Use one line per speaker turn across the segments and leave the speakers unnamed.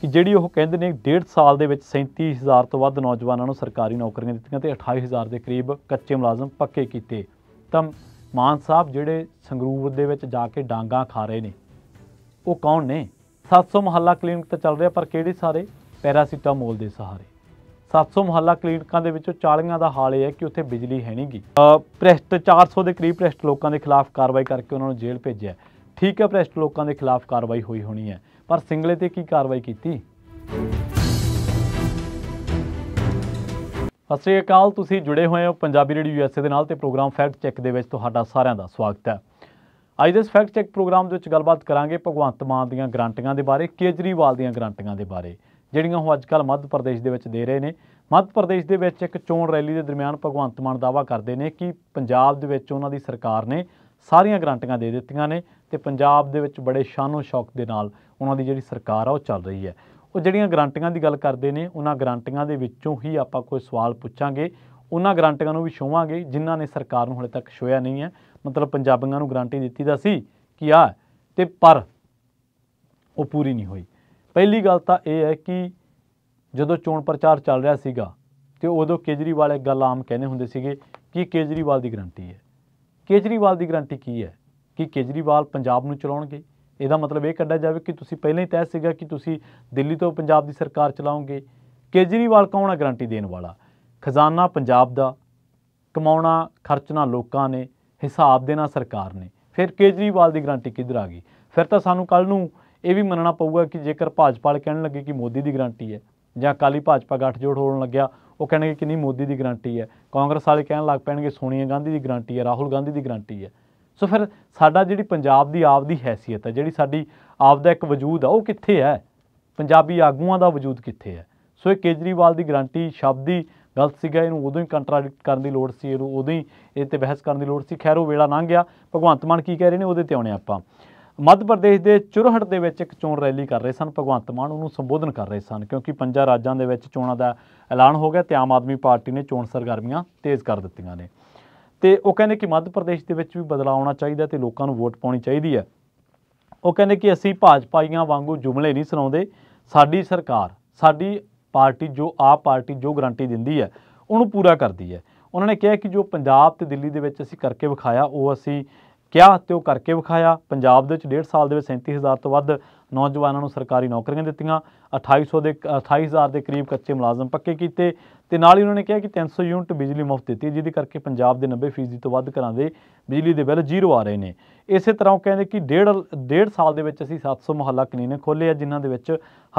ਕਿ ਜਿਹੜੀ ਉਹ ਕਹਿੰਦੇ ਨੇ 1.5 ਸਾਲ ਦੇ ਵਿੱਚ 37000 ਤੋਂ ਵੱਧ ਨੌਜਵਾਨਾਂ ਨੂੰ ਸਰਕਾਰੀ ਨੌਕਰੀਆਂ ਦਿੱਤੀਆਂ ਤੇ 28000 ਦੇ ਕਰੀਬ ਕੱਚੇ ਮੁਲਾਜ਼ਮ ਪੱਕੇ ਕੀਤੇ ਤਾਂ ਮਾਨ ਸਾਹਿਬ ਜਿਹੜੇ ਸੰਗਰੂਰ ਦੇ ਵਿੱਚ ਜਾ ਕੇ ਡਾਂਗਾ ਖਾ ਰਹੇ ਨੇ ਉਹ ਕੌਣ ਨੇ 700 ਮਹੱਲਾ ਕਲੀਨਿਕ ਤਾਂ ਚੱਲ ਰਿਹਾ ਪਰ ਕਿਹੜੇ ਸਾਰੇ ਪੈਰਾਸੀਟਾਮੋਲ ਦੇ ਸਹਾਰੇ 700 ਮਹੱਲਾ ਕਲੀਨਿਕਾਂ ਦੇ ਵਿੱਚੋਂ 40 ਦਾ ਹਾਲ ਇਹ ਹੈ ਕਿ ਉੱਥੇ ਬਿਜਲੀ ਹੈ ਨਹੀਂਗੀ ਭ੍ਰਿਸ਼ਟ 400 ਦੇ ਕਰੀਬ ਭ੍ਰਿਸ਼ਟ ਲੋਕਾਂ ਦੇ ਖਿਲਾਫ ਕਾਰਵਾਈ ਕਰਕੇ ਉਹਨਾਂ ਨੂੰ ਜੇਲ੍ਹ ਭੇਜਿਆ ਠੀਕ ਹੈ ਭ੍ਰਿਸ਼ਟ ਲੋਕਾਂ ਦੇ ਖਿਲਾਫ ਕਾਰਵਾਈ ਹੋਈ ਹੋਣੀ ਹੈ ਪਰ ਸਿੰਗਲੇ ਤੇ ਕੀ ਕਾਰਵਾਈ ਕੀਤੀ ਅਸੀਂ ਸ਼੍ਰੀ ਅਕਾਲ ਤੁਸੀਂ ਜੁੜੇ ਹੋਏ ਹੋ ਪੰਜਾਬੀ ਰੇਡੀਓ ਯੂਐਸਏ ਦੇ ਨਾਲ ਤੇ ਪ੍ਰੋਗਰਾਮ ਫੈਕਟ ਚੈੱਕ ਦੇ ਵਿੱਚ ਤੁਹਾਡਾ ਸਾਰਿਆਂ ਦਾ ਸਵਾਗਤ ਹੈ ਅੱਜ ਦੇ ਫੈਕਟ ਚੈੱਕ ਪ੍ਰੋਗਰਾਮ ਦੇ ਵਿੱਚ ਗੱਲਬਾਤ ਕਰਾਂਗੇ ਭਗਵੰਤ ਮਾਨ ਦੀਆਂ ਗਰੰਟੀਆਂ ਦੇ ਬਾਰੇ ਕੇਜਰੀਵਾਲ ਦੀਆਂ ਗਰੰਟੀਆਂ ਦੇ ਬਾਰੇ ਜਿਹੜੀਆਂ ਉਹ ਅੱਜਕੱਲ ਮੱਧ ਪ੍ਰਦੇਸ਼ ਦੇ ਵਿੱਚ ਦੇ ਰਹੇ ਨੇ ਮੱਧ ਪ੍ਰਦੇਸ਼ ਦੇ ਵਿੱਚ ਇੱਕ ਚੋਣ ਰੈਲੀ ਦੇ ਦਰਮਿਆਨ ਭਗਵੰਤ ਮਾਨ ਦਾਵਾ ਕਰਦੇ ਨੇ ਕਿ ਪੰਜਾਬ ਦੇ ਵਿੱਚ ਉਹਨਾਂ ਦੀ ਸਰਕਾਰ ਨੇ ਸਾਰੀਆਂ ਗਰੰਟੀਆਂ ਦੇ ਦਿੱਤੀਆਂ ਨੇ ਤੇ ਪੰਜਾਬ ਦੇ ਵਿੱਚ ਬੜੇ ਸ਼ਾਨੋ ਸ਼ੌਕ ਦੇ ਨਾਲ ਉਹਨਾਂ ਦੀ ਜਿਹੜੀ ਸਰਕਾਰ ਆ ਉਹ ਚੱਲ ਰਹੀ ਹੈ ਉਹ ਜਿਹੜੀਆਂ ਗਰੰਟੀਆਂ ਦੀ ਗੱਲ ਕਰਦੇ ਨੇ ਉਹਨਾਂ ਗਰੰਟੀਆਂ ਦੇ ਵਿੱਚੋਂ ਹੀ ਆਪਾਂ ਕੋਈ ਸਵਾਲ ਪੁੱਛਾਂਗੇ ਉਹਨਾਂ ਗਰੰਟੀਆਂ ਨੂੰ ਵੀ ਛੋਵਾਂਗੇ ਜਿਨ੍ਹਾਂ ਨੇ ਸਰਕਾਰ ਨੂੰ ਹਲੇ ਤੱਕ ਛੋਇਆ ਨਹੀਂ ਹੈ ਮਤਲਬ ਪੰਜਾਬੀਆਂ ਨੂੰ ਗਰੰਟੀ ਦਿੱਤੀ ਦਾ ਸੀ ਕਿ ਆ ਤੇ ਪਰ ਉਹ ਪੂਰੀ ਨਹੀਂ ਹੋਈ ਪਹਿਲੀ ਗੱਲ ਤਾਂ ਇਹ ਹੈ ਕਿ ਜਦੋਂ ਚੋਣ ਪ੍ਰਚਾਰ ਚੱਲ ਰਿਹਾ ਸੀਗਾ ਤੇ ਉਦੋਂ ਕੇਜਰੀਵਾਲ ਇੱਕ ਗੱਲ ਆਮ ਕਹਿੰਦੇ ਹੁੰਦੇ ਸੀਗੇ ਕਿ ਕੇਜਰੀਵਾਲ ਦੀ ਗਰੰਟੀ ਹੈ ਕੇਜਰੀਵਾਲ ਦੀ ਗਰੰਟੀ ਕੀ ਹੈ ਕਿ ਕੇਜਰੀਵਾਲ ਪੰਜਾਬ ਨੂੰ ਚਲਾਉਣਗੇ ਇਹਦਾ ਮਤਲਬ ਇਹ ਕੱਢਿਆ ਜਾਵੇ ਕਿ ਤੁਸੀਂ ਪਹਿਲਾਂ ਹੀ ਤੈਅ ਸੀਗਾ ਕਿ ਤੁਸੀਂ ਦਿੱਲੀ ਤੋਂ ਪੰਜਾਬ ਦੀ ਸਰਕਾਰ ਚਲਾਉਂਗੇ ਕੇਜਰੀਵਾਲ ਕੌਣ ਹੈ ਗਰੰਟੀ ਦੇਣ ਵਾਲਾ ਖਜ਼ਾਨਾ ਪੰਜਾਬ ਦਾ ਕਮਾਉਣਾ ਖਰਚਣਾ ਲੋਕਾਂ ਨੇ ਹਿਸਾਬ ਦੇਣਾ ਸਰਕਾਰ ਨੇ ਫਿਰ ਕੇਜਰੀਵਾਲ ਦੀ ਗਰੰਟੀ ਕਿੱਧਰ ਆ ਗਈ ਫਿਰ ਤਾਂ ਸਾਨੂੰ ਕੱਲ ਨੂੰ ਇਹ ਵੀ ਮੰਨਣਾ ਪਊਗਾ ਕਿ ਜੇਕਰ ਭਾਜਪਾ ਵਾਲੇ ਕਹਿਣ ਲੱਗੇ ਕਿ ਮੋਦੀ ਦੀ ਗਰੰਟੀ ਹੈ ਜਾਂ ਕਾਲੀ ਭਾਜਪਾ ਗੱਠਜੋੜ ਹੋਣ ਲੱਗਿਆ ਉਹ ਕਹਿਣਗੇ ਕਿੰਨੀ ਮੋਦੀ ਦੀ ਗਾਰੰਟੀ ਹੈ ਕਾਂਗਰਸ ਵਾਲੇ ਕਹਿਣ ਲੱਗ ਪੈਣਗੇ ਸੋਨੀਆ ਗਾਂਧੀ ਦੀ ਗਾਰੰਟੀ ਹੈ ਰਾਹੁਲ ਗਾਂਧੀ ਦੀ ਗਾਰੰਟੀ ਹੈ ਸੋ ਫਿਰ ਸਾਡਾ ਜਿਹੜੀ ਪੰਜਾਬ ਦੀ ਆਪ ਦੀ ਹੈਸੀਅਤ ਹੈ ਜਿਹੜੀ ਸਾਡੀ ਆਪ ਦਾ ਇੱਕ ਵਜੂਦ ਆ ਉਹ ਕਿੱਥੇ ਹੈ ਪੰਜਾਬੀ ਆਗੂਆਂ ਦਾ ਵਜੂਦ ਕਿੱਥੇ ਹੈ ਸੋ ਇਹ ਕੇਜਰੀਵਾਲ ਦੀ ਗਾਰੰਟੀ ਸ਼ਬਦੀ ਗਲਤ ਸੀਗਾ ਇਹਨੂੰ ਉਦੋਂ ਹੀ ਕੰਟਰਾਡਿਕਟ ਕਰਨ ਦੀ ਲੋੜ ਸੀ ਇਹਨੂੰ ਉਦੋਂ ਹੀ ਇਹ ਤੇ ਬਹਿਸ ਕਰਨ ਦੀ ਲੋੜ ਸੀ ਖੈਰ ਉਹ ਵੇਲਾ ਲੰਘ ਗਿਆ ਭਗਵੰਤ ਮਾਨ ਕੀ ਕਹਿ ਰਹੇ ਨੇ ਉਹਦੇ ਤੇ ਆਉਣੇ ਆਪਾਂ ਮੱਧ ਪ੍ਰਦੇਸ਼ ਦੇ ਚੁਰਹਟ ਦੇ ਵਿੱਚ ਇੱਕ ਚੋਣ ਰੈਲੀ ਕਰ ਰਹੇ ਸਨ ਭਗਵੰਤ ਮਾਨ ਉਹਨੂੰ ਸੰਬੋਧਨ ਕਰ ਰਹੇ ਸਨ ਕਿਉਂਕਿ ਪੰਜਾਂ ਰਾਜਾਂ ਦੇ ਵਿੱਚ ਚੋਣਾਂ ਦਾ ਐਲਾਨ ਹੋ ਗਿਆ ਤੇ ਆਮ ਆਦਮੀ ਪਾਰਟੀ ਨੇ ਚੋਣ ਸਰਗਰਮੀਆਂ ਤੇਜ਼ ਕਰ ਦਿੱਤੀਆਂ ਨੇ ਤੇ ਉਹ ਕਹਿੰਦੇ ਕਿ ਮੱਧ ਪ੍ਰਦੇਸ਼ ਦੇ ਵਿੱਚ ਵੀ ਬਦਲਾਅ ਆਉਣਾ ਚਾਹੀਦਾ ਤੇ ਲੋਕਾਂ ਨੂੰ ਵੋਟ ਪਾਉਣੀ ਚਾਹੀਦੀ ਹੈ ਉਹ ਕਹਿੰਦੇ ਕਿ ਅਸੀਂ ਭਾਜਪਾਈਆਂ ਵਾਂਗੂ ਜੁਮਲੇ ਨਹੀਂ ਸੁਣਾਉਂਦੇ ਸਾਡੀ ਸਰਕਾਰ ਸਾਡੀ ਪਾਰਟੀ ਜੋ ਆ ਪਾਰਟੀ ਜੋ ਗਰੰਟੀ ਦਿੰਦੀ ਹੈ ਉਹਨੂੰ ਪੂਰਾ ਕਰਦੀ ਹੈ ਉਹਨਾਂ ਨੇ ਕਿਹਾ ਕਿ ਜੋ ਪੰਜਾਬ ਤੇ ਦਿੱਲੀ ਦੇ ਵਿੱਚ ਅਸੀਂ ਕਰਕੇ ਵਿਖਾਇਆ ਉਹ ਅਸੀਂ ਕਿਹਾ ਤੇ ਉਹ ਕਰਕੇ ਵਿਖਾਇਆ ਪੰਜਾਬ ਦੇ ਵਿੱਚ 1.5 ਸਾਲ ਦੇ ਵਿੱਚ 37000 ਤੋਂ ਵੱਧ ਨੌਜਵਾਨਾਂ ਨੂੰ ਸਰਕਾਰੀ ਨੌਕਰੀਆਂ ਦਿੱਤੀਆਂ 2800 ਦੇ 28000 ਦੇ ਕਰੀਬ ਕੱਚੇ ਮੁਲਾਜ਼ਮ ਪੱਕੇ ਕੀਤੇ ਤੇ ਨਾਲ ਹੀ ਉਹਨਾਂ ਨੇ ਕਿਹਾ ਕਿ 300 ਯੂਨਿਟ ਬਿਜਲੀ ਮੁਫਤ ਦਿੱਤੀ ਜਿਹਦੇ ਕਰਕੇ ਪੰਜਾਬ ਦੇ 90% ਤੋਂ ਵੱਧ ਘਰਾਂ ਦੇ ਬਿਜਲੀ ਦੇ ਬਿੱਲ ਜ਼ੀਰੋ ਆ ਰਹੇ ਨੇ ਇਸੇ ਤਰ੍ਹਾਂ ਉਹ ਕਹਿੰਦੇ ਕਿ ਡੇਢ ਡੇਢ ਸਾਲ ਦੇ ਵਿੱਚ ਅਸੀਂ 700 ਮੁਹੱਲਾ ਕਲੀਨਿਕ ਖੋਲੇ ਆ ਜਿਨ੍ਹਾਂ ਦੇ ਵਿੱਚ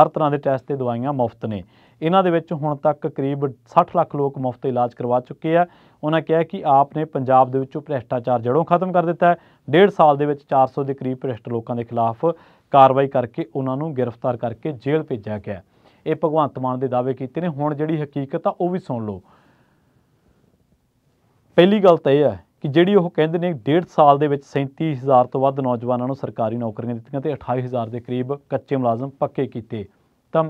ਹਰ ਤਰ੍ਹਾਂ ਦੇ ਟੈਸਟ ਤੇ ਦਵਾਈਆਂ ਮੁਫਤ ਨੇ ਇਹਨਾਂ ਦੇ ਵਿੱਚ ਹੁਣ ਤੱਕ ਕਰੀਬ 60 ਲੱਖ ਲੋਕ ਮੁਫਤ ਇਲਾਜ ਕਰਵਾ ਚੁੱਕੇ ਆ ਉਹਨਾਂ ਕਿਹਾ ਕਿ ਆਪ ਨੇ ਪੰਜਾਬ ਦੇ ਵਿੱਚੋਂ ਭ੍ਰਿਸ਼ਟਾਚਾਰ ਜੜੋਂ ਖਤਮ ਕਰ ਦਿੱਤਾ ਹੈ ਡੇਢ ਸਾਲ ਦੇ ਵਿੱਚ 400 ਦੇ ਕਰੀਬ ਭ੍ਰਿਸ਼ਟ ਲੋਕਾਂ ਦੇ ਖਿਲਾਫ ਕਾਰਵਾਈ ਕਰਕੇ ਉਹਨਾਂ ਨੂੰ ਗ੍ਰਿਫਤਾਰ ਕਰਕੇ ਜੇਲ੍ਹ ਭੇਜਿਆ ਗਿਆ ਇਹ ਭਗਵੰਤ ਮਾਨ ਦੇ ਦਾਅਵੇ ਕੀਤੇ ਨੇ ਹੁਣ ਜਿਹੜੀ ਹਕੀਕਤ ਆ ਉਹ ਵੀ ਸੁਣ ਲਓ ਪਹਿਲੀ ਗੱਲ ਤਾਂ ਇਹ ਹੈ ਕਿ ਜਿਹੜੀ ਉਹ ਕਹਿੰਦੇ ਨੇ 1.5 ਸਾਲ ਦੇ ਵਿੱਚ 37000 ਤੋਂ ਵੱਧ ਨੌਜਵਾਨਾਂ ਨੂੰ ਸਰਕਾਰੀ ਨੌਕਰੀਆਂ ਦਿੱਤੀਆਂ ਤੇ 28000 ਦੇ ਕਰੀਬ ਕੱਚੇ ਮੁਲਾਜ਼ਮ ਪੱਕੇ ਕੀਤੇ ਤਾਂ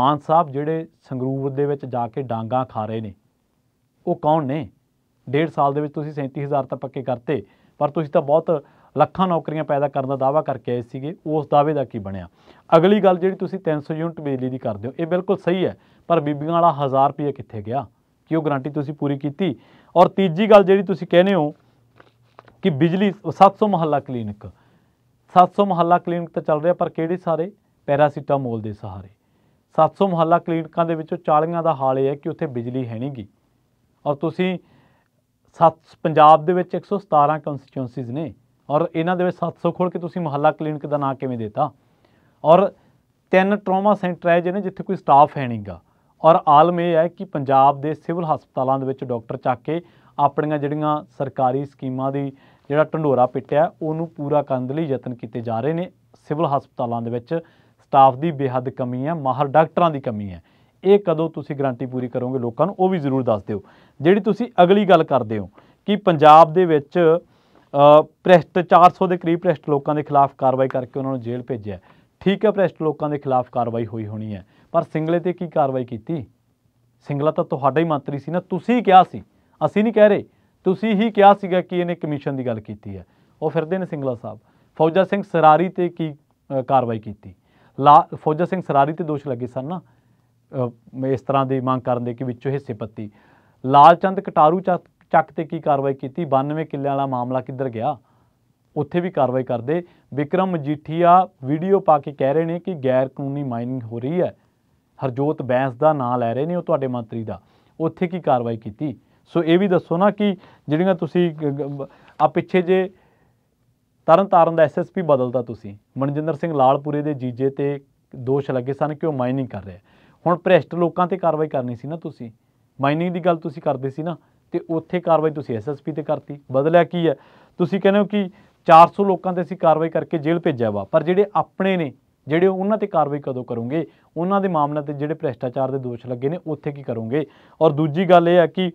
ਮਾਨ ਸਾਹਿਬ ਜਿਹੜੇ ਸੰਗਰੂਰ ਦੇ ਵਿੱਚ ਜਾ ਕੇ ਡਾਂਗਾ ਖਾ ਰਹੇ ਨੇ ਉਹ ਕੌਣ ਨੇ 1.5 ਸਾਲ ਦੇ ਵਿੱਚ ਤੁਸੀਂ 37000 ਤਾਂ ਪੱਕੇ ਕਰਤੇ ਪਰ ਤੁਸੀਂ ਤਾਂ ਬਹੁਤ ਲੱਖਾਂ ਨੌਕਰੀਆਂ ਪੈਦਾ ਕਰਨ ਦਾ ਦਾਵਾ ਕਰਕੇ ਆਏ ਸੀਗੇ ਉਸ ਦਾਅਵੇ ਦਾ ਕੀ ਬਣਿਆ ਅਗਲੀ ਗੱਲ ਜਿਹੜੀ ਤੁਸੀਂ 300 ਯੂਨਿਟ ਬਿਜਲੀ ਦੀ ਕਰਦੇ ਹੋ ਇਹ ਬਿਲਕੁਲ ਸਹੀ ਹੈ ਪਰ ਬੀਬੀਆਂ ਵਾਲਾ 1000 ਰੁਪਏ ਕਿੱਥੇ ਗਿਆ ਕਿ ਉਹ ਗਾਰੰਟੀ ਤੁਸੀਂ ਪੂਰੀ ਕੀਤੀ ਔਰ ਤੀਜੀ ਗੱਲ ਜਿਹੜੀ ਤੁਸੀਂ ਕਹਿੰਦੇ ਹੋ ਕਿ ਬਿਜਲੀ 700 ਮਹੱਲਾ ਕਲੀਨਿਕ 700 ਮਹੱਲਾ ਕਲੀਨਿਕ ਤਾਂ ਚੱਲ ਰਿਹਾ ਪਰ ਕਿਹੜੇ ਸਾਰੇ ਪੈਰਾਸੀਟਾਮੋਲ ਦੇ ਸਹਾਰੇ 700 ਮਹੱਲਾ ਕਲੀਨਿਕਾਂ ਦੇ ਵਿੱਚੋਂ 40 ਦਾ ਹਾਲ ਇਹ ਹੈ ਕਿ ਉੱਥੇ ਬਿਜਲੀ ਹੈ ਨਹੀਂਗੀ ਔਰ ਤੁਸੀਂ ਸੱਤ ਪੰਜਾਬ ਦੇ ਵਿੱਚ 117 ਕੰਸਟੀਟਿਊਐਂਸੀਜ਼ ਨੇ ਔਰ ਇਹਨਾਂ ਦੇ ਵਿੱਚ 700 ਖੋਲ ਕੇ ਤੁਸੀਂ ਮੁਹੱਲਾ ਕਲੀਨਿਕ ਦਾ ਨਾਂ ਕਿਵੇਂ ਦਿੱਤਾ ਔਰ ਤਿੰਨ ਟਰਾਮਾ ਸੈਂਟਰ ਹੈ ਜਿਹਨੇ ਜਿੱਥੇ ਕੋਈ ਸਟਾਫ ਹੈ ਨਹੀਂਗਾ ਔਰ ਆਲਮ ਇਹ ਹੈ ਕਿ ਪੰਜਾਬ ਦੇ ਸਿਵਲ ਹਸਪਤਾਲਾਂ ਦੇ ਵਿੱਚ ਡਾਕਟਰ ਚੱਕ ਕੇ ਆਪਣੀਆਂ ਜਿਹੜੀਆਂ ਸਰਕਾਰੀ ਸਕੀਮਾਂ ਦੀ ਜਿਹੜਾ ਢੰਡੋਰਾ ਪਿੱਟਿਆ ਉਹਨੂੰ ਪੂਰਾ ਕਰਨ ਦੇ ਲਈ ਯਤਨ ਕੀਤੇ ਜਾ ਰਹੇ ਨੇ ਸਿਵਲ ਹਸਪਤਾਲਾਂ ਦੇ ਵਿੱਚ ਸਟਾਫ ਦੀ ਬੇਹੱਦ ਕਮੀ ਹੈ ਮਾਹਰ ਡਾਕਟਰਾਂ ਦੀ ਕਮੀ ਹੈ ਇਹ ਕਦੋਂ ਤੁਸੀਂ ਗਾਰੰਟੀ ਪੂਰੀ ਕਰੋਗੇ ਲੋਕਾਂ ਨੂੰ ਉਹ ਵੀ ਜ਼ਰੂਰ ਦੱਸ ਦਿਓ ਜਿਹੜੀ ਤੁਸੀਂ ਅਗਲੀ ਗੱਲ ਕਰਦੇ ਹੋ ਕਿ ਪੰਜਾਬ ਦੇ ਵਿੱਚ ਭ੍ਰਿਸ਼ਟ 400 ਦੇ ਕਰੀਬ ਭ੍ਰਿਸ਼ਟ ਲੋਕਾਂ ਦੇ ਖਿਲਾਫ ਕਾਰਵਾਈ ਕਰਕੇ ਉਹਨਾਂ ਨੂੰ ਜੇਲ੍ਹ ਭੇਜਿਆ ਠੀਕ ਹੈ ਭ੍ਰਿਸ਼ਟ ਲੋਕਾਂ ਦੇ ਖਿਲਾਫ ਕਾਰਵਾਈ ਹੋਈ ਹੋਣੀ ਹੈ ਪਰ ਸਿੰਗਲੇ ਤੇ ਕੀ ਕਾਰਵਾਈ ਕੀਤੀ ਸਿੰਗਲਾ ਤਾਂ ਤੁਹਾਡਾ ਹੀ ਮੰਤਰੀ ਸੀ ਨਾ ਤੁਸੀਂ ਕਿਹਾ ਸੀ ਅਸੀਂ ਨਹੀਂ ਕਹਿ ਰਹੇ ਤੁਸੀਂ ਹੀ ਕਿਹਾ ਸੀਗਾ ਕਿ ਇਹਨੇ ਕਮਿਸ਼ਨ ਦੀ ਗੱਲ ਕੀਤੀ ਹੈ ਉਹ ਫਿਰਦੇ ਨੇ ਸਿੰਗਲਾ ਸਾਹਿਬ ਫੌਜਾ ਸਿੰਘ ਸਰਾਰੀ ਤੇ ਕੀ ਕਾਰਵਾਈ ਕੀਤੀ ਫੌਜਾ ਸਿੰਘ ਸਰਾਰੀ ਤੇ ਦੋਸ਼ ਲੱਗੇ ਸਨ ਨਾ ਇਸ ਤਰ੍ਹਾਂ ਦੀ ਮੰਗ ਕਰਨ ਦੇ ਕਿ ਵਿੱਚੋਂ ਹਿੱਸੇ ਪੱਤੀ ਲਾਲਚੰਦ ਕਟਾਰੂ ਚੱਕ ਤੇ ਕੀ ਕਾਰਵਾਈ ਕੀਤੀ 92 ਕਿੱਲਿਆਂ ਵਾਲਾ ਮਾਮਲਾ ਕਿੱਧਰ ਗਿਆ ਉੱਥੇ ਵੀ ਕਾਰਵਾਈ ਕਰਦੇ ਵਿਕਰਮ ਮਜੀਠੀਆ ਵੀਡੀਓ ਪਾ ਕੇ ਕਹਿ ਰਹੇ ਨੇ ਕਿ ਗੈਰ ਕਾਨੂੰਨੀ ਮਾਈਨਿੰਗ ਹੋ ਰਹੀ ਹੈ ਹਰਜੋਤ ਬੈਂਸ ਦਾ ਨਾਂ ਲੈ ਰਹੇ ਨੇ ਉਹ ਤੁਹਾਡੇ ਮੰਤਰੀ ਦਾ ਉੱਥੇ ਕੀ ਕਾਰਵਾਈ ਕੀਤੀ ਸੋ ਇਹ ਵੀ ਦੱਸੋ ਨਾ ਕਿ ਜਿਹੜੀਆਂ ਤੁਸੀਂ ਆ ਪਿੱਛੇ ਜੇ ਤਰਨ ਤਾਰਨ ਦਾ ਐਸਐਸਪੀ ਬਦਲਤਾ ਤੁਸੀਂ ਮਨਜਿੰਦਰ ਸਿੰਘ ਲਾਲਪੁਰੇ ਦੇ ਜੀਜੇ ਤੇ ਦੋਸ਼ ਲੱਗੇ ਸਨ ਕਿ ਉਹ ਮਾਈਨਿੰਗ ਕਰ ਰਿਹਾ ਹੁਣ ਭ੍ਰਿਸ਼ਟ ਲੋਕਾਂ ਤੇ ਕਾਰਵਾਈ ਕਰਨੀ ਸੀ ਨਾ ਤੁਸੀਂ ਮਾਈਨਿੰਗ ਦੀ ਗੱਲ ਤੁਸੀਂ ਕਰਦੇ ਸੀ ਨਾ ਤੇ ਉੱਥੇ ਕਾਰਵਾਈ ਤੁਸੀਂ ਐਸਐਸਪੀ ਤੇ ਕਰਤੀ ਬਦਲਿਆ ਕੀ ਹੈ ਤੁਸੀਂ ਕਹਿੰਦੇ ਹੋ ਕਿ 400 ਲੋਕਾਂ ਤੇ ਅਸੀਂ ਕਾਰਵਾਈ ਕਰਕੇ ਜੇਲ੍ਹ ਭੇਜਿਆ ਵਾ ਪਰ ਜਿਹੜੇ ਆਪਣੇ ਨੇ ਜਿਹੜੇ ਉਹਨਾਂ ਤੇ ਕਾਰਵਾਈ ਕਦੋਂ ਕਰੋਗੇ ਉਹਨਾਂ ਦੇ ਮਾਮਲੇ ਤੇ ਜਿਹੜੇ ਭ੍ਰਿਸ਼ਟਾਚਾਰ ਦੇ ਦੋਸ਼ ਲੱਗੇ ਨੇ ਉੱਥੇ ਕੀ ਕਰੋਗੇ ਔਰ ਦੂਜੀ ਗੱਲ ਇਹ ਹੈ ਕਿ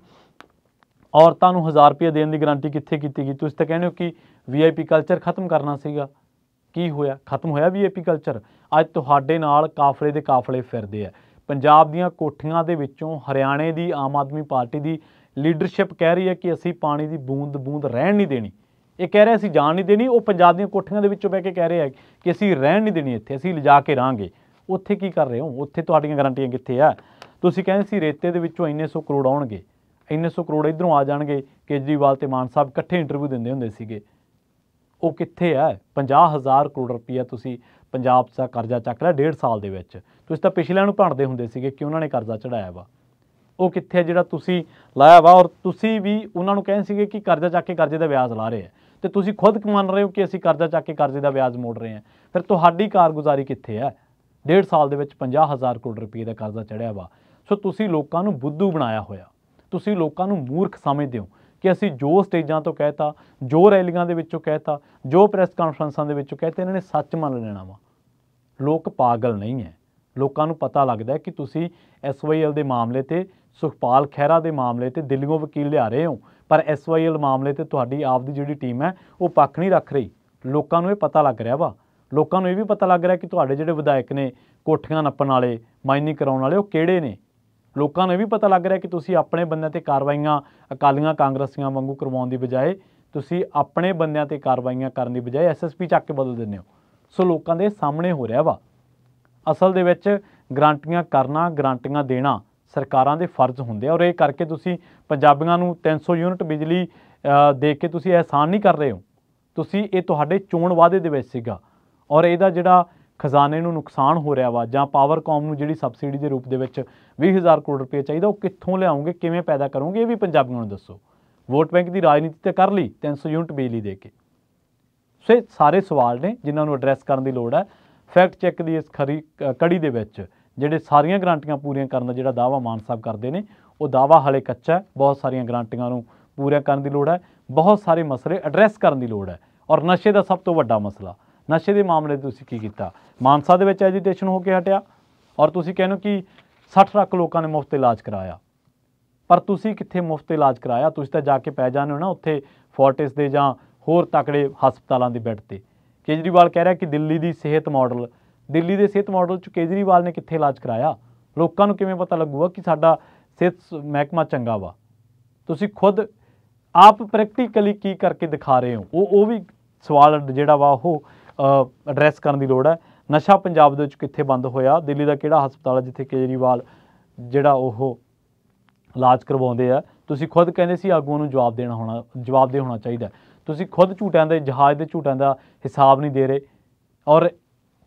ਔਰਤਾਂ ਨੂੰ 1000 ਰੁਪਏ ਦੇਣ ਦੀ ਗਾਰੰਟੀ ਕਿੱਥੇ ਕੀਤੀ ਗਈ ਤੁਸੀਂ ਤਾਂ ਕਹਿੰਦੇ ਹੋ ਕਿ ਵੀਆਈਪੀ ਕਲਚਰ ਖਤਮ ਕਰਨਾ ਸੀਗਾ ਕੀ ਹੋਇਆ ਖਤਮ ਹੋਇਆ ਵੀਆਈਪੀ ਕਲਚਰ ਅੱਜ ਤੁਹਾਡੇ ਨਾਲ ਕਾਫਲੇ ਦੇ ਕਾਫਲੇ ਫਿਰਦੇ ਆ ਪੰਜਾਬ ਦੀਆਂ ਕੋਠੀਆਂ ਦੇ ਵਿੱਚੋਂ ਹਰਿਆਣੇ ਦੀ ਆਮ ਆਦਮੀ ਪਾਰਟੀ ਦੀ ਲੀਡਰਸ਼ਿਪ ਕਹਿ ਰਹੀ ਹੈ ਕਿ ਅਸੀਂ ਪਾਣੀ ਦੀ ਬੂੰਦ ਬੂੰਦ ਰਹਿਣ ਨਹੀਂ ਦੇਣੀ ਇਹ ਕਹਿ ਰਿਹਾ ਅਸੀਂ ਜਾਣ ਨਹੀਂ ਦੇਣੀ ਉਹ ਪੰਜਾਬ ਦੀਆਂ ਕੋਠੀਆਂ ਦੇ ਵਿੱਚੋਂ ਬਹਿ ਕੇ ਕਹਿ ਰਿਹਾ ਕਿ ਅਸੀਂ ਰਹਿਣ ਨਹੀਂ ਦੇਣੀ ਇੱਥੇ ਅਸੀਂ ਲਿਜਾ ਕੇ ਰਾਂਗੇ ਉੱਥੇ ਕੀ ਕਰ ਰਹੇ ਹੋ ਉੱਥੇ ਤੁਹਾਡੀਆਂ ਗਾਰੰਟੀਆਂ ਕਿੱਥੇ ਆ ਤੁਸੀਂ ਕਹਿੰਦੇ ਸੀ ਰੇਤੇ ਦੇ ਵਿੱਚੋਂ ਇੰਨੇ 100 ਕਰੋੜ ਆਉਣਗੇ ਇੰਨੇ 100 ਕਰੋੜ ਇਧਰੋਂ ਆ ਜਾਣਗੇ ਕੇਜਰੀਵਾਲ ਤੇ ਮਾਨ ਸਾਹਿਬ ਇਕੱਠੇ ਇੰਟਰਵਿਊ ਦਿੰਦੇ ਹੁੰਦੇ ਸੀਗੇ ਉਹ ਕਿੱਥੇ ਆ 50000 ਕਰੋੜ ਰੁਪਇਆ ਤੁਸੀਂ ਪੰਜਾਬ ਦਾ ਕਰਜ਼ਾ ਚੱਕ ਲਿਆ 1.5 ਸਾਲ ਦੇ ਵਿੱਚ ਤੁਸੀਂ ਤਾਂ ਪਿਛਲਿਆਂ ਨੂੰ ਭੰਡਦੇ ਹੁੰਦੇ ਸੀਗੇ ਕਿ ਉਹਨਾਂ ਨੇ ਕਰਜ਼ਾ ਚੜਾਇਆ ਵਾ ਉਹ ਕਿੱਥੇ ਹੈ ਜਿਹੜਾ ਤੁਸੀਂ ਲਾਇਆ ਵਾ ਔਰ ਤੁਸੀਂ ਵੀ ਉਹਨਾਂ ਨੂੰ ਕਹਿੰਦੇ ਸੀਗੇ ਕਿ ਕਰਜ਼ਾ ਚੱਕ ਕੇ ਕਰਜ਼ੇ ਦਾ ਵਿਆਜ ਲਾ ਰਹੇ ਆ ਤੇ ਤੁਸੀਂ ਖੁਦ ਮੰਨ ਰਹੇ ਹੋ ਕਿ ਅਸੀਂ ਕਰਜ਼ਾ ਚੱਕ ਕੇ ਕਰਜ਼ੇ ਦਾ ਵਿਆਜ ਮੋੜ ਰਹੇ ਆ ਫਿਰ ਤੁਹਾਡੀ ਕਾਰਗੁਜ਼ਾਰੀ ਕਿੱਥੇ ਹੈ ਡੇਢ ਸਾਲ ਦੇ ਵਿੱਚ 50000 ਕਰੋੜ ਰੁਪਏ ਦਾ ਕਰਜ਼ਾ ਚੜਿਆ ਵਾ ਸੋ ਤੁਸੀਂ ਲੋਕਾਂ ਨੂੰ ਬੁੱਧੂ ਬਣਾਇਆ ਹੋਇਆ ਤੁਸੀਂ ਲੋਕਾਂ ਨੂੰ ਮੂਰਖ ਸਮਝਦੇ ਹੋ ਕਿ ਅਸੀਂ ਜੋ ਸਟੇਜਾਂ ਤੋਂ ਕਹਿਤਾ ਜੋ ਰੈਲੀਆਂ ਦੇ ਵਿੱਚੋਂ ਕਹਿਤਾ ਜੋ ਪ੍ਰੈਸ ਕਾਨਫਰੰਸਾਂ ਦੇ ਵਿੱਚੋਂ ਕਹਿਤੇ ਇਹਨਾਂ ਨੇ ਸੱਚ ਮੰਨ ਲੈਣਾ ਵਾ ਲੋਕ ਪਾਗਲ ਨਹੀਂ ਹੈ ਲੋਕਾਂ ਨੂੰ ਪਤਾ ਲੱਗਦਾ ਕਿ ਤੁਸੀਂ ਐਸਵਾਈਐਲ ਦੇ ਮਾਮਲੇ ਤੇ ਸੁਖਪਾਲ ਖਹਿਰਾ ਦੇ ਮਾਮਲੇ ਤੇ ਦਿੱਲੀੋਂ ਵਕੀਲ ਲਿਆ ਰਹੇ ਹੋ ਪਰ ਐਸਵਾਈਐਲ ਮਾਮਲੇ ਤੇ ਤੁਹਾਡੀ ਆਪ ਦੀ ਜਿਹੜੀ ਟੀਮ ਹੈ ਉਹ ਪੱਖ ਨਹੀਂ ਰੱਖ ਰਹੀ ਲੋਕਾਂ ਨੂੰ ਇਹ ਪਤਾ ਲੱਗ ਰਿਹਾ ਵਾ ਲੋਕਾਂ ਨੂੰ ਇਹ ਵੀ ਪਤਾ ਲੱਗ ਰਿਹਾ ਕਿ ਤੁਹਾਡੇ ਜਿਹੜੇ ਵਿਧਾਇਕ ਨੇ ਕੋਠੀਆਂ ਨੱਪਣ ਵਾਲੇ ਮਾਈਨਿੰਗ ਕਰਾਉਣ ਵਾਲੇ ਉਹ ਕਿਹੜੇ ਨੇ ਲੋਕਾਂ ਨੂੰ ਇਹ ਵੀ ਪਤਾ ਲੱਗ ਰਿਹਾ ਕਿ ਤੁਸੀਂ ਆਪਣੇ ਬੰਦਿਆਂ ਤੇ ਕਾਰਵਾਈਆਂ ਅਕਾਲੀਆਂ ਕਾਂਗਰਸੀਆਂ ਵਾਂਗੂ ਕਰਵਾਉਣ ਦੀ ਬਜਾਏ ਤੁਸੀਂ ਆਪਣੇ ਬੰਦਿਆਂ ਤੇ ਕਾਰਵਾਈਆਂ ਕਰਨ ਦੀ ਬਜਾਏ ਐਸਐਸਪੀ ਚੱਕ ਕੇ ਬਦਲ ਦਿੰਦੇ ਹੋ ਸੋ ਲੋਕਾਂ ਦੇ ਸਾਹਮਣੇ ਹੋ ਰਿਹਾ ਵਾ ਅਸਲ ਦੇ ਵਿੱਚ ਗਰੰਟੀਆਂ ਕਰਨਾ ਗਰੰਟੀਆਂ ਦੇਣਾ ਸਰਕਾਰਾਂ ਦੇ ਫਰਜ਼ ਹੁੰਦੇ ਆ ਔਰ ਇਹ ਕਰਕੇ ਤੁਸੀਂ ਪੰਜਾਬੀਆਂ ਨੂੰ 300 ਯੂਨਿਟ ਬਿਜਲੀ ਦੇ ਕੇ ਤੁਸੀਂ ਐਸਾਨ ਨਹੀਂ ਕਰ ਰਹੇ ਹੋ ਤੁਸੀਂ ਇਹ ਤੁਹਾਡੇ ਚੋਣ ਵਾਅਦੇ ਦੇ ਵਿੱਚ ਸੀਗਾ ਔਰ ਇਹਦਾ ਜਿਹੜਾ ਖਜ਼ਾਨੇ ਨੂੰ ਨੁਕਸਾਨ ਹੋ ਰਿਹਾ ਵਾ ਜਾਂ ਪਾਵਰ ਕਾਮ ਨੂੰ ਜਿਹੜੀ ਸਬਸਿਡੀ ਦੇ ਰੂਪ ਦੇ ਵਿੱਚ 20000 ਕਰੋੜ ਰੁਪਏ ਚਾਹੀਦਾ ਉਹ ਕਿੱਥੋਂ ਲਿਆਉਂਗੇ ਕਿਵੇਂ ਪੈਦਾ ਕਰੋਗੇ ਇਹ ਵੀ ਪੰਜਾਬੀਆਂ ਨੂੰ ਦੱਸੋ ਵੋਟ ਬੈਂਕ ਦੀ ਰਾਜਨੀਤੀ ਤੇ ਕਰ ਲਈ 300 ਯੂਨਿਟ ਬਿਜਲੀ ਦੇ ਕੇ ਸੇ ਸਾਰੇ ਸਵਾਲ ਨੇ ਜਿਨ੍ਹਾਂ ਨੂੰ ਐਡਰੈਸ ਕਰਨ ਦੀ ਲੋੜ ਹੈ ਫੈਕਟ ਚੈੱਕ ਦੀ ਇਸ ਖਰੀ ਕੜੀ ਦੇ ਵਿੱਚ ਜਿਹੜੇ ਸਾਰੀਆਂ ਗਰੰਟੀਆਂ ਪੂਰੀਆਂ ਕਰਨ ਦਾ ਜਿਹੜਾ ਦਾਵਾ ਮਾਨ ਸਾਹਿਬ ਕਰਦੇ ਨੇ ਉਹ ਦਾਵਾ ਹਲੇ ਕੱਚਾ ਹੈ ਬਹੁਤ ਸਾਰੀਆਂ ਗਰੰਟੀਆਂ ਨੂੰ ਪੂਰੀਆਂ ਕਰਨ ਦੀ ਲੋੜ ਹੈ ਬਹੁਤ ਸਾਰੇ ਮਸਲੇ ਐਡਰੈਸ ਕਰਨ ਦੀ ਲੋੜ ਹੈ ਔਰ ਨਸ਼ੇ ਦਾ ਸਭ ਤੋਂ ਵੱਡਾ ਮਸਲਾ ਨਸ਼ੇ ਦੇ ਮਾਮਲੇ ਤੁਸੀਂ ਕੀ ਕੀਤਾ ਮਾਨਸਾ ਦੇ ਵਿੱਚ ਐਜੀਟੇਸ਼ਨ ਹੋ ਕੇ ਹਟਿਆ ਔਰ ਤੁਸੀਂ ਕਹਿੰਦੇ ਕਿ 60 ਲੱਖ ਲੋਕਾਂ ਨੇ ਮੁਫਤ ਇਲਾਜ ਕਰਾਇਆ ਪਰ ਤੁਸੀਂ ਕਿੱਥੇ ਮੁਫਤ ਇਲਾਜ ਕਰਾਇਆ ਤੁਸੀਂ ਤਾਂ ਜਾ ਕੇ ਪੈ ਜਾਣੇ ਹੋ ਨਾ ਉੱਥੇ ਫੋਰਟਿਸ ਦੇ ਜਾਂ ਹੋਰ ਤਕੜੇ ਹਸਪਤਾਲਾਂ ਦੇ ਬੈੱਡ ਤੇ ਕੇਜਰੀਵਾਲ ਕਹਿ ਰਿਹਾ ਕਿ ਦਿੱਲੀ ਦੀ ਸਿਹਤ ਮਾਡਲ ਦਿੱਲੀ ਦੇ ਸਿਹਤ ਮਾਡਲ 'ਚ ਕੇਜਰੀਵਾਲ ਨੇ ਕਿੱਥੇ ਇਲਾਜ ਕਰਾਇਆ ਲੋਕਾਂ ਨੂੰ ਕਿਵੇਂ ਪਤਾ ਲੱਗੂਗਾ ਕਿ ਸਾਡਾ ਸਿਹਤ ਮਹਿਕਮਾ ਚੰਗਾ ਵਾ ਤੁਸੀਂ ਖੁਦ ਆਪ ਪ੍ਰੈਕਟੀਕਲੀ ਕੀ ਕਰਕੇ ਦਿਖਾ ਰਹੇ ਹੋ ਉਹ ਉਹ ਵੀ ਸਵਾਲ ਜਿਹੜਾ ਵਾ ਉਹ ਐਡਰੈਸ ਕਰਨ ਦੀ ਲੋੜ ਹੈ ਨਸ਼ਾ ਪੰਜਾਬ ਦੇ ਵਿੱਚ ਕਿੱਥੇ ਬੰਦ ਹੋਇਆ ਦਿੱਲੀ ਦਾ ਕਿਹੜਾ ਹਸਪਤਾਲ ਹੈ ਜਿੱਥੇ ਕੇਜਰੀਵਾਲ ਜਿਹੜਾ ਉਹ ਇਲਾਜ ਕਰਵਾਉਂਦੇ ਆ ਤੁਸੀਂ ਖੁਦ ਕਹਿੰਦੇ ਸੀ ਆਗੂਆਂ ਨੂੰ ਜਵਾਬ ਦੇਣਾ ਹੋਣਾ ਜਵਾਬ ਦੇ ਹੋਣਾ ਚਾਹੀਦਾ ਤੁਸੀਂ ਖੁਦ ਝੂਟਿਆਂ ਦੇ ਜਹਾਜ਼ ਦੇ ਝੂਟਿਆਂ ਦਾ ਹਿਸਾਬ ਨਹੀਂ ਦੇ ਰਹੇ ਔਰ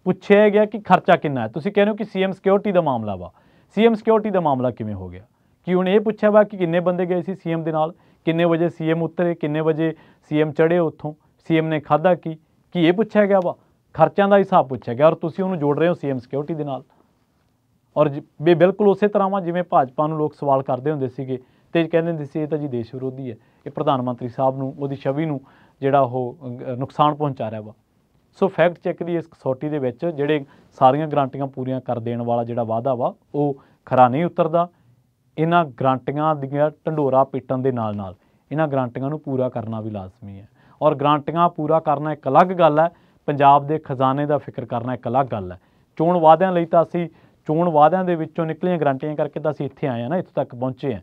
ਪੁੱਛਿਆ ਗਿਆ ਕਿ ਖਰਚਾ ਕਿੰਨਾ ਹੈ ਤੁਸੀਂ ਕਹਿੰਦੇ ਹੋ ਕਿ ਸੀਐਮ ਸਿਕਿਉਰਿਟੀ ਦਾ ਮਾਮਲਾ ਵਾ ਸੀਐਮ ਸਿਕਿਉਰਿਟੀ ਦਾ ਮਾਮਲਾ ਕਿਵੇਂ ਹੋ ਗਿਆ ਕਿ ਹੁਣ ਇਹ ਪੁੱਛਿਆ ਵਾ ਕਿ ਕਿੰਨੇ ਬੰਦੇ ਗਏ ਸੀ ਸੀਐਮ ਦੇ ਨਾਲ ਕਿੰਨੇ ਵਜੇ ਸੀਐਮ ਉਤਰੇ ਕਿੰਨੇ ਵਜੇ ਸੀਐਮ ਚੜੇ ਉੱਥੋਂ ਸੀਐਮ ਨੇ ਖਾਦਾ ਕੀ ਕਿ ਇਹ ਪੁੱਛਿਆ ਗਿਆ ਵਾ ਖਰਚਿਆਂ ਦਾ ਹਿਸਾਬ ਪੁੱਛਿਆ ਗਿਆ ਔਰ ਤੁਸੀਂ ਉਹਨੂੰ ਜੋੜ ਰਹੇ ਹੋ ਸੀਐਮ ਸਿਕਿਉਰਿਟੀ ਦੇ ਨਾਲ ਔਰ ਵੀ ਬਿਲਕੁਲ ਉਸੇ ਤਰ੍ਹਾਂ ਵਾ ਜਿਵੇਂ ਭਾਜਪਾ ਨੂੰ ਲੋਕ ਸਵਾਲ ਕਰਦੇ ਹੁੰਦੇ ਸੀਗੇ ਤੇ ਕਹਿੰਦੇ ਹੁੰਦੇ ਸੀ ਇਹ ਤਾਂ ਜੀ ਦੇਸ਼ ਵਿਰੋਧੀ ਹੈ ਇਹ ਪ੍ਰਧਾਨ ਮੰਤਰੀ ਸਾਹਿਬ ਨੂੰ ਉਹਦੀ ਛਵੀ ਨੂੰ ਜਿਹੜਾ ਉਹ ਨੁਕਸਾਨ ਪਹੁੰਚਾ ਰਿਹਾ ਵਾ ਸੋ ਫੈਕਟ ਚੈੱਕ ਦੀ ਇਸ ਕਸੌਟੀ ਦੇ ਵਿੱਚ ਜਿਹੜੇ ਸਾਰੀਆਂ ਗਰੰਟੀਆਂ ਪੂਰੀਆਂ ਕਰ ਦੇਣ ਵਾਲਾ ਜਿਹੜਾ ਵਾਅਦਾ ਵਾ ਉਹ ਖਰਾ ਨਹੀਂ ਉਤਰਦਾ ਇਹਨਾਂ ਗਰੰਟੀਆਂ ਦੀਆਂ ਢੰਡੋਰਾ ਪੀਟਣ ਦੇ ਨਾਲ ਨਾਲ ਇਹਨਾਂ ਗਰੰਟੀਆਂ ਨੂੰ ਪੂਰਾ ਕਰਨਾ ਵੀ ਲਾਜ਼ਮੀ ਹੈ ਔਰ ਗਰੰਟੀਆਂ ਪੂਰਾ ਕਰਨਾ ਇੱਕ ਅਲੱਗ ਗੱਲ ਹੈ ਪੰਜਾਬ ਦੇ ਖਜ਼ਾਨੇ ਦਾ ਫਿਕਰ ਕਰਨਾ ਇੱਕ ਅਲੱਗ ਗੱਲ ਹੈ ਚੋਣ ਵਾਅਦਿਆਂ ਲਈ ਤਾਂ ਅਸੀਂ ਚੋਣ ਵਾਅਦਿਆਂ ਦੇ ਵਿੱਚੋਂ ਨਿਕਲੀਆਂ ਗਰੰਟੀਆਂ ਕਰਕੇ ਤਾਂ ਅਸੀਂ ਇੱਥੇ ਆਏ ਆ ਨਾ ਇੱਥੇ ਤੱਕ ਪਹੁੰਚੇ ਆ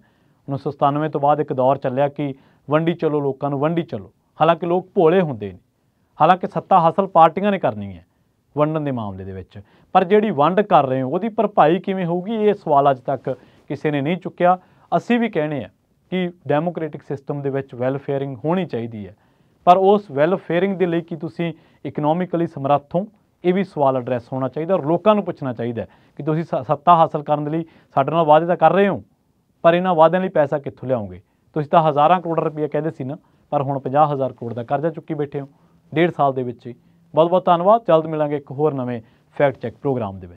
1997 ਤੋਂ ਬਾਅਦ ਇੱਕ ਦੌਰ ਚੱਲਿਆ ਕਿ ਵੰਡੀ ਚਲੋ ਲੋਕਾਂ ਨੂੰ ਵੰਡੀ ਚਲੋ ਹਾਲਾਂਕਿ ਲੋਕ ਭੋਲੇ ਹੁੰਦੇ ਨੇ ਹਾਲਾਂਕਿ ਸੱਤਾ ਹਾਸਲ ਪਾਰਟੀਆਂ ਨੇ ਕਰਨੀ ਹੈ ਵੰਡਣ ਦੇ ਮਾਮਲੇ ਦੇ ਵਿੱਚ ਪਰ ਜਿਹੜੀ ਵੰਡ ਕਰ ਰਹੇ ਹੋ ਉਹਦੀ ਭਰਪਾਈ ਕਿਵੇਂ ਹੋਊਗੀ ਇਹ ਸਵਾਲ ਅੱਜ ਤੱਕ ਕਿਸੇ ਨੇ ਨਹੀਂ ਚੁੱਕਿਆ ਅਸੀਂ ਵੀ ਕਹਿੰਦੇ ਆ ਕਿ ਡੈਮੋਕ੍ਰੈਟਿਕ ਸਿਸਟਮ ਦੇ ਵਿੱਚ ਵੈਲਫੇਅਰਿੰਗ ਹੋਣੀ ਚਾਹੀਦੀ ਹੈ ਪਰ ਉਸ ਵੈਲਫੇਅਰਿੰਗ ਦੇ ਲਈ ਕੀ ਤੁਸੀਂ ਇਕਨੋਮਿਕਲੀ ਸਮਰੱਥ ਹੋ ਇਹ ਵੀ ਸਵਾਲ ਐਡਰੈਸ ਹੋਣਾ ਚਾਹੀਦਾ ਔਰ ਲੋਕਾਂ ਨੂੰ ਪੁੱਛਣਾ ਚਾਹੀਦਾ ਕਿ ਤੁਸੀਂ ਸੱਤਾ ਹਾਸਲ ਕਰਨ ਦੇ ਲਈ ਸਾਡੇ ਨਾਲ ਵਾਅਦੇ ਤਾਂ ਕਰ ਰਹੇ ਹੋ ਪਰ ਇਹਨਾਂ ਵਾਅਦਿਆਂ ਲਈ ਪੈਸਾ ਕਿੱਥੋਂ ਲਿਆਉਂਗੇ ਤੁਸੀਂ ਤਾਂ ਹਜ਼ਾਰਾਂ ਕਰੋੜ ਰੁਪਏ ਕਹਿੰਦੇ ਸੀ ਨਾ ਪਰ ਹੁਣ 50000 ਕਰੋੜ ਦਾ ਕਰਜ਼ਾ ਚੁੱਕੀ ਬੈਠੇ ਹੋ ਡੇਢ ਸਾਲ ਦੇ ਵਿੱਚ ਹੀ ਬਹੁਤ ਬਹੁਤ ਧੰਨਵਾਦ ਜਲਦ ਮਿਲਾਂਗੇ ਇੱਕ ਹੋਰ ਨਵੇਂ ਫੈਕਟ ਚੈੱਕ ਪ੍ਰੋਗਰਾਮ ਦੇ ਵਿੱਚ